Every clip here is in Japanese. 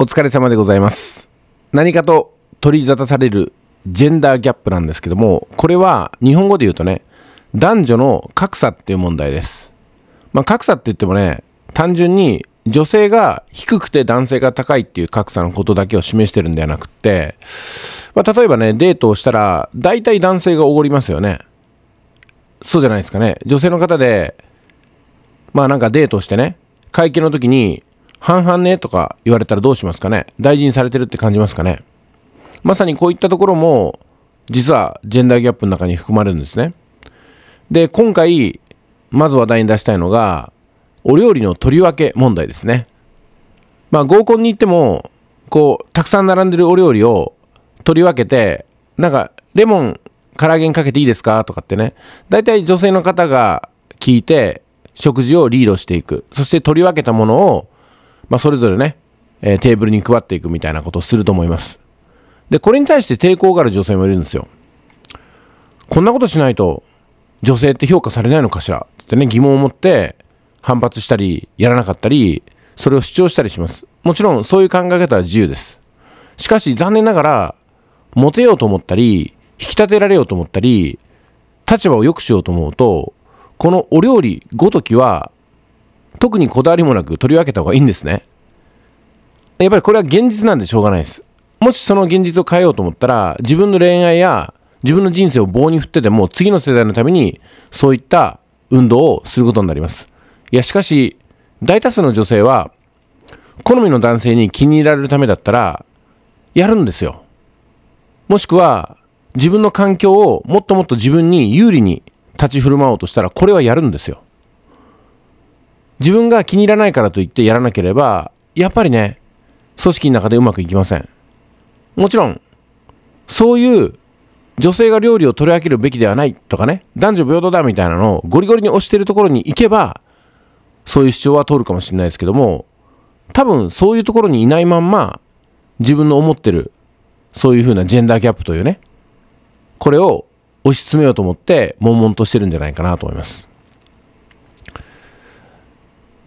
お疲れ様でございます。何かと取り沙汰されるジェンダーギャップなんですけども、これは日本語で言うとね、男女の格差っていう問題です。まあ、格差って言ってもね、単純に女性が低くて男性が高いっていう格差のことだけを示してるんではなくって、まあ、例えばね、デートをしたら、大体男性がおごりますよね。そうじゃないですかね。女性の方で、まあなんかデートしてね、会計の時に半々ねとか言われたらどうしますかね大事にされてるって感じますかねまさにこういったところも実はジェンダーギャップの中に含まれるんですね。で、今回、まず話題に出したいのが、お料理の取り分け問題ですね。まあ合コンに行っても、こう、たくさん並んでるお料理を取り分けて、なんか、レモン、唐揚げにかけていいですかとかってね。大体女性の方が聞いて、食事をリードしていく。そして取り分けたものをまあ、それぞれね、えー、テーブルに配っていくみたいなことをすると思います。で、これに対して抵抗がある女性もいるんですよ。こんなことしないと、女性って評価されないのかしらってね、疑問を持って反発したり、やらなかったり、それを主張したりします。もちろん、そういう考え方は自由です。しかし、残念ながら、モテようと思ったり、引き立てられようと思ったり、立場を良くしようと思うと、このお料理ごときは特にこだわりもなく取り分けた方がいいんですね。やっぱりこれは現実なんでしょうがないです。もしその現実を変えようと思ったら、自分の恋愛や自分の人生を棒に振ってでも、次の世代のためにそういった運動をすることになります。いや、しかし、大多数の女性は、好みの男性に気に入られるためだったら、やるんですよ。もしくは、自分の環境をもっともっと自分に有利に立ち振る舞おうとしたら、これはやるんですよ。自分が気に入らないからといってやらなければ、やっぱりね、組織の中でうまくいきません。もちろん、そういう女性が料理を取り上げるべきではないとかね、男女平等だみたいなのをゴリゴリに押してるところに行けば、そういう主張は通るかもしれないですけども、多分そういうところにいないまんま、自分の思ってる、そういうふうなジェンダーギャップというね、これを推し進めようと思って、悶々としてるんじゃないかなと思います。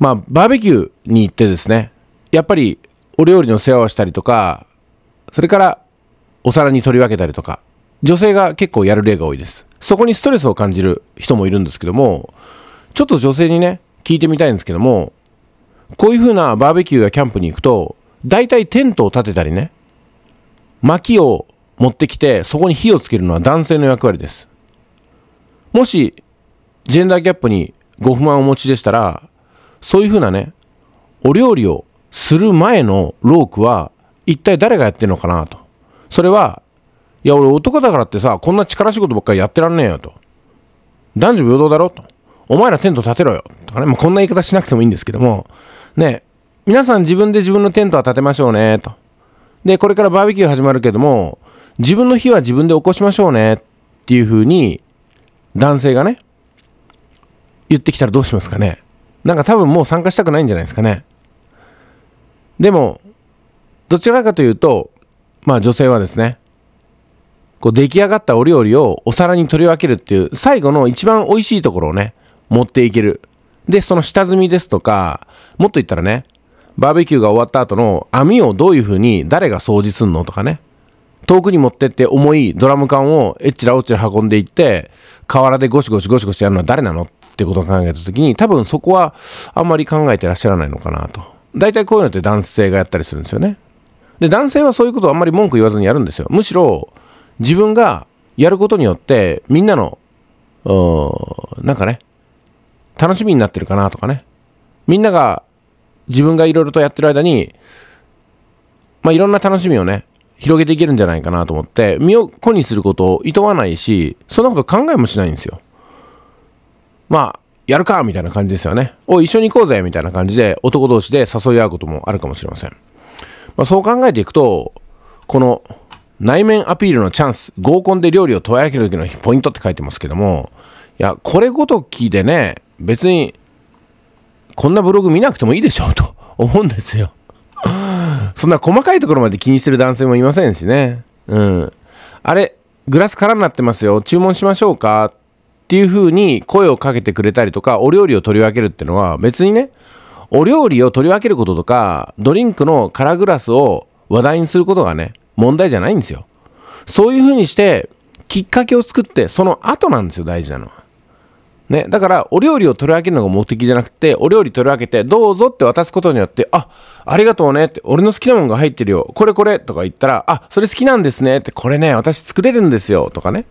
まあ、バーベキューに行ってですね、やっぱりお料理の世話をしたりとか、それからお皿に取り分けたりとか、女性が結構やる例が多いです。そこにストレスを感じる人もいるんですけども、ちょっと女性にね、聞いてみたいんですけども、こういう風なバーベキューやキャンプに行くと、大体テントを立てたりね、薪を持ってきて、そこに火をつけるのは男性の役割です。もし、ジェンダーギャップにご不満をお持ちでしたら、そういうふうなね、お料理をする前のロークは、一体誰がやってるのかなと。それは、いや、俺男だからってさ、こんな力仕事ばっかりやってらんねえよと。男女平等だろと。お前らテント立てろよ。とかね、まあ、こんな言い方しなくてもいいんですけども、ね、皆さん自分で自分のテントは立てましょうね、と。で、これからバーベキュー始まるけども、自分の火は自分で起こしましょうね、っていう風に、男性がね、言ってきたらどうしますかね。なんか多分もう参加したくないんじゃないですかね。でも、どちらかというと、まあ女性はですね、こう出来上がったお料理をお皿に取り分けるっていう、最後の一番美味しいところをね、持っていける。で、その下積みですとか、もっと言ったらね、バーベキューが終わった後の網をどういう風に誰が掃除すんのとかね、遠くに持ってって重いドラム缶をえっちらおっちら運んでいって、河原でゴシゴシゴシゴシやるのは誰なのってことを考えた時に多分そこはあんまり考えてらっしゃらないのかなと大体こういうのって男性がやったりするんですよねで男性はそういうことをあんまり文句言わずにやるんですよむしろ自分がやることによってみんなのうんなんかね楽しみになってるかなとかねみんなが自分がいろいろとやってる間にまあいろんな楽しみをね広げていけるんじゃないかなと思って、身を粉にすることを厭わないし、そんなこと考えもしないんですよ。まあ、やるかみたいな感じですよね。おい、一緒に行こうぜみたいな感じで、男同士で誘い合うこともあるかもしれません。まあ、そう考えていくと、この、内面アピールのチャンス、合コンで料理を問い上げる時のポイントって書いてますけども、いや、これごときでね、別に、こんなブログ見なくてもいいでしょうと思うんですよ。そんな細かいところまで気にしてる男性もいませんしね。うん。あれ、グラス空になってますよ。注文しましょうかっていう風に声をかけてくれたりとか、お料理を取り分けるってのは別にね、お料理を取り分けることとか、ドリンクの空グラスを話題にすることがね、問題じゃないんですよ。そういう風にして、きっかけを作って、その後なんですよ、大事なのは。ね、だから、お料理を取り分けるのが目的じゃなくて、お料理取り分けて、どうぞって渡すことによって、あ、ありがとうねって、俺の好きなものが入ってるよ、これこれとか言ったら、あ、それ好きなんですねって、これね、私作れるんですよとかね。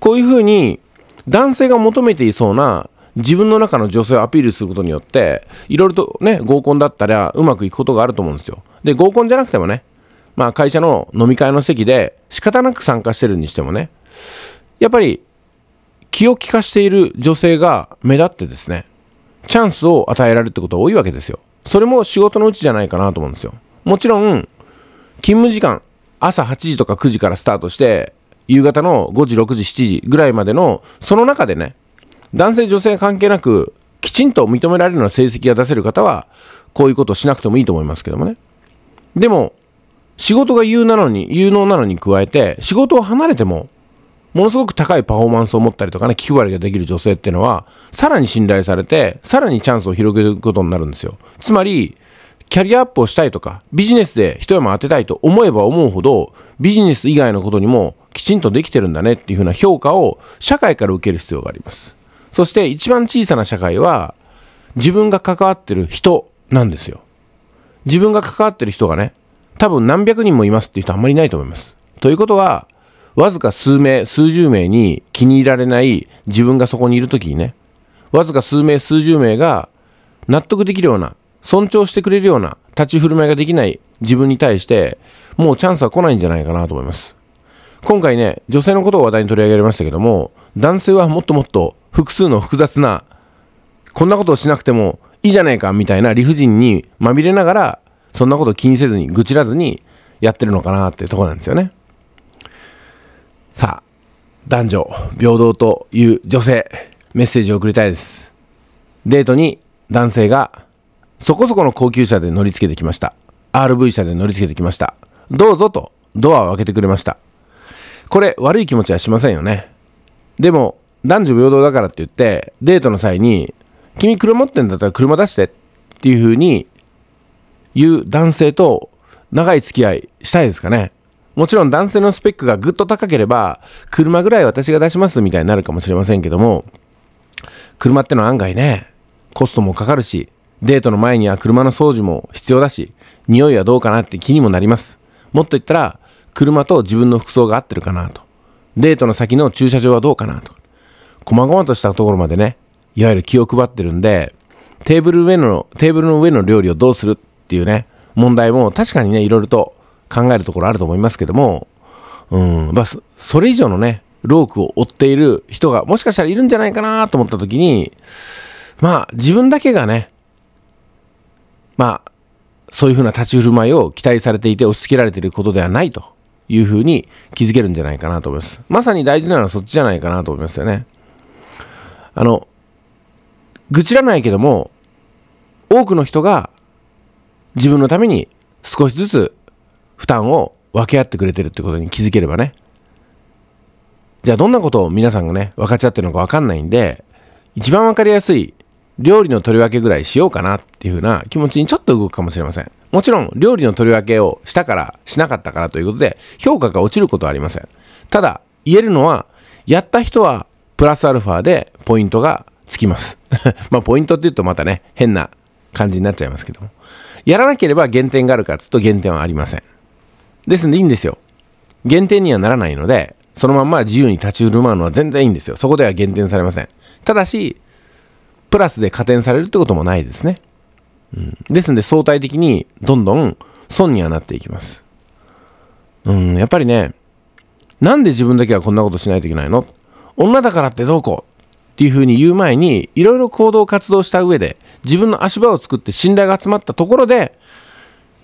こういう風に、男性が求めていそうな自分の中の女性をアピールすることによって、いろいろとね、合コンだったらうまくいくことがあると思うんですよ。で、合コンじゃなくてもね、まあ会社の飲み会の席で仕方なく参加してるにしてもね、やっぱり気を利かしている女性が目立ってですね、チャンスを与えられるってことは多いわけですよ。それも仕事のうちじゃないかなと思うんですよ。もちろん、勤務時間、朝8時とか9時からスタートして、夕方の5時、6時、7時ぐらいまでの、その中でね、男性、女性関係なく、きちんと認められるような成績が出せる方は、こういうことをしなくてもいいと思いますけどもね。でも、仕事が有なのに、有能なのに加えて、仕事を離れても、ものすごく高いパフォーマンスを持ったりとかね、気配りができる女性っていうのは、さらに信頼されて、さらにチャンスを広げることになるんですよ。つまり、キャリアアップをしたいとか、ビジネスで一山当てたいと思えば思うほど、ビジネス以外のことにもきちんとできてるんだねっていうふうな評価を社会から受ける必要があります。そして一番小さな社会は自分が関わってる人なんですよ。自分が関わってる人がね、多分何百人もいますっていう人あんまりいないと思います。ということは、わずか数名、数十名に気に入られない自分がそこにいる時にね、わずか数名、数十名が納得できるような、尊重してくれるような立ち振る舞いができない自分に対して、もうチャンスは来ないんじゃないかなと思います。今回ね、女性のことを話題に取り上げられましたけども、男性はもっともっと複数の複雑な、こんなことをしなくてもいいじゃねえかみたいな理不尽にまみれながら、そんなこと気にせずに、愚痴らずにやってるのかなってとこなんですよね。さあ、男女平等という女性、メッセージを送りたいです。デートに男性がそこそこの高級車で乗り付けてきました。RV 車で乗り付けてきました。どうぞとドアを開けてくれました。これ悪い気持ちはしませんよね。でも、男女平等だからって言って、デートの際に、君車持ってんだったら車出してっていう風に言う男性と長い付き合いしたいですかね。もちろん男性のスペックがぐっと高ければ、車ぐらい私が出しますみたいになるかもしれませんけども、車ってのは案外ね、コストもかかるし、デートの前には車の掃除も必要だし、匂いはどうかなって気にもなります。もっと言ったら、車と自分の服装が合ってるかなと。デートの先の駐車場はどうかなと。細々としたところまでね、いわゆる気を配ってるんで、テーブル上の、テーブルの上の料理をどうするっていうね、問題も確かにね、いろいろと考えるところあると思いますけども、うん、まあ、それ以上のね、ロークを追っている人がもしかしたらいるんじゃないかなと思った時に、まあ自分だけがね、まあそういうふうな立ち振る舞いを期待されていて押し付けられていることではないというふうに気づけるんじゃないかなと思います。まさに大事なのはそっちじゃないかなと思いますよね。あの、愚痴らないけども、多くの人が自分のために少しずつ負担を分け合ってくれてるってことに気づければね。じゃあどんなことを皆さんがね、分かっちゃってるのか分かんないんで、一番分かりやすい料理の取り分けぐらいしようかなっていうふうな気持ちにちょっと動くかもしれません。もちろん、料理の取り分けをしたから、しなかったからということで、評価が落ちることはありません。ただ、言えるのは、やった人は、プラスアルファでポイントがつきます。まあ、ポイントって言うとまたね、変な感じになっちゃいますけども。やらなければ減点があるかっつうと減点はありません。ですんでいいんですよ。減点にはならないので、そのまんま自由に立ち振る舞うのは全然いいんですよ。そこでは減点されません。ただし、プラスで加点されるってこともないですね。うん、ですんで相対的にどんどん損にはなっていきます。うん、やっぱりね、なんで自分だけはこんなことしないといけないの女だからってどうこうっていうふうに言う前に、いろいろ行動活動した上で、自分の足場を作って信頼が集まったところで、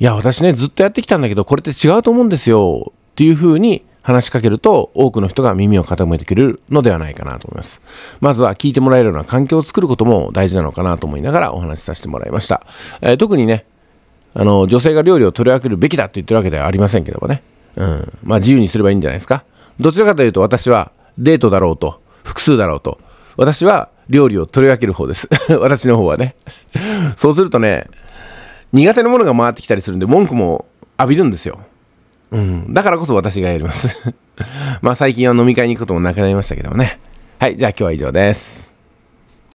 いや、私ね、ずっとやってきたんだけど、これって違うと思うんですよ。っていうふうに話しかけると多くの人が耳を傾いてくれるのではないかなと思います。まずは聞いてもらえるような環境を作ることも大事なのかなと思いながらお話しさせてもらいました。えー、特にね、あの、女性が料理を取り分けるべきだと言ってるわけではありませんけどもね。うん。まあ自由にすればいいんじゃないですか。どちらかというと私はデートだろうと、複数だろうと、私は料理を取り分ける方です。私の方はね。そうするとね、苦手なものが回ってきたりするんで文句も浴びるんですよ。うん。だからこそ私がやります まあ最近は飲み会に行くこともなくなりましたけどもね。はい、じゃあ今日は以上です。